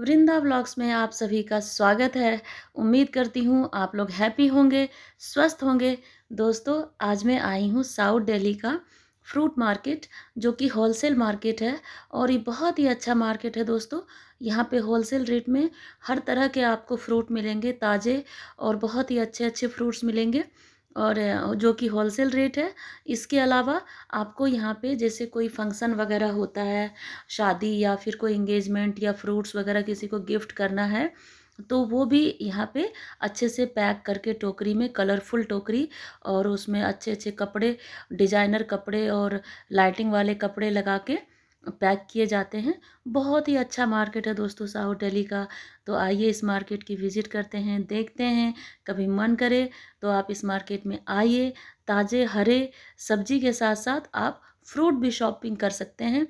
वृंदा blogs में आप सभी का स्वागत है उम्मीद करती हूँ आप लोग हैप्पी होंगे स्वस्थ होंगे दोस्तों आज मैं आई हूँ साउथ दिल्ली का फ्रूट मार्केट जो कि होलसेल मार्केट है और ये बहुत ही अच्छा मार्केट है दोस्तों यहाँ पे होलसेल रेट में हर तरह के आपको फ्रूट मिलेंगे ताज़े और बहुत ही अच्छे अच्छे फ्रूट्स मिलेंगे और जो कि होलसेल रेट है इसके अलावा आपको यहाँ पे जैसे कोई फंक्शन वगैरह होता है शादी या फिर कोई इंगेजमेंट या फ्रूट्स वगैरह किसी को गिफ्ट करना है तो वो भी यहाँ पे अच्छे से पैक करके टोकरी में कलरफुल टोकरी और उसमें अच्छे अच्छे कपड़े डिजाइनर कपड़े और लाइटिंग वाले कपड़े लगा के पैक किए जाते हैं बहुत ही अच्छा मार्केट है दोस्तों साउथ दिल्ली का तो आइए इस मार्केट की विज़िट करते हैं देखते हैं कभी मन करे तो आप इस मार्केट में आइए ताज़े हरे सब्जी के साथ साथ आप फ्रूट भी शॉपिंग कर सकते हैं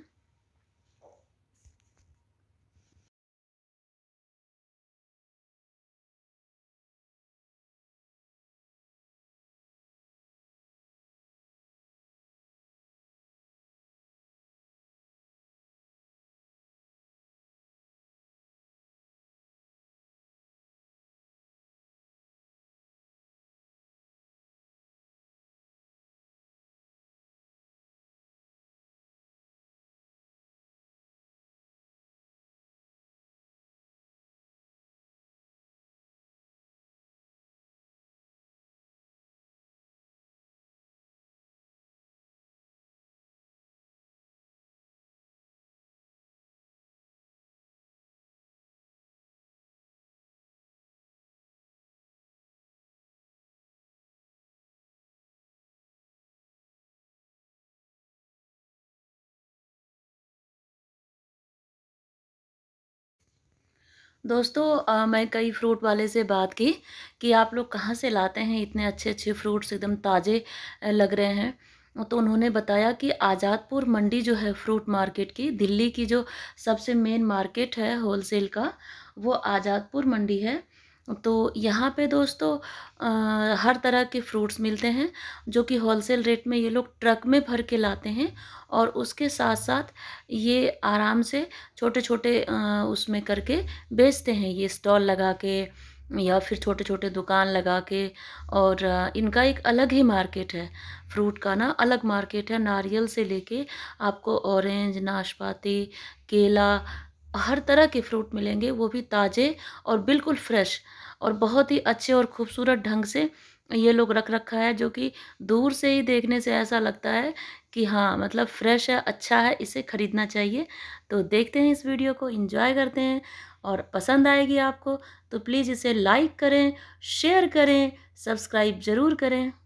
दोस्तों आ, मैं कई फ्रूट वाले से बात की कि आप लोग कहाँ से लाते हैं इतने अच्छे अच्छे फ्रूट्स एकदम ताज़े लग रहे हैं तो उन्होंने बताया कि आज़ादपुर मंडी जो है फ्रूट मार्केट की दिल्ली की जो सबसे मेन मार्केट है होलसेल का वो आज़ादपुर मंडी है तो यहाँ पे दोस्तों हर तरह के फ्रूट्स मिलते हैं जो कि होलसेल रेट में ये लोग ट्रक में भर के लाते हैं और उसके साथ साथ ये आराम से छोटे छोटे उसमें करके बेचते हैं ये स्टॉल लगा के या फिर छोटे छोटे दुकान लगा के और इनका एक अलग ही मार्केट है फ्रूट का ना अलग मार्केट है नारियल से लेके आपको ऑरेंज नाशपाती केला हर तरह के फ्रूट मिलेंगे वो भी ताज़े और बिल्कुल फ्रेश और बहुत ही अच्छे और ख़ूबसूरत ढंग से ये लोग रख रखा है जो कि दूर से ही देखने से ऐसा लगता है कि हाँ मतलब फ्रेश है अच्छा है इसे ख़रीदना चाहिए तो देखते हैं इस वीडियो को इन्जॉय करते हैं और पसंद आएगी आपको तो प्लीज़ इसे लाइक करें शेयर करें सब्सक्राइब ज़रूर करें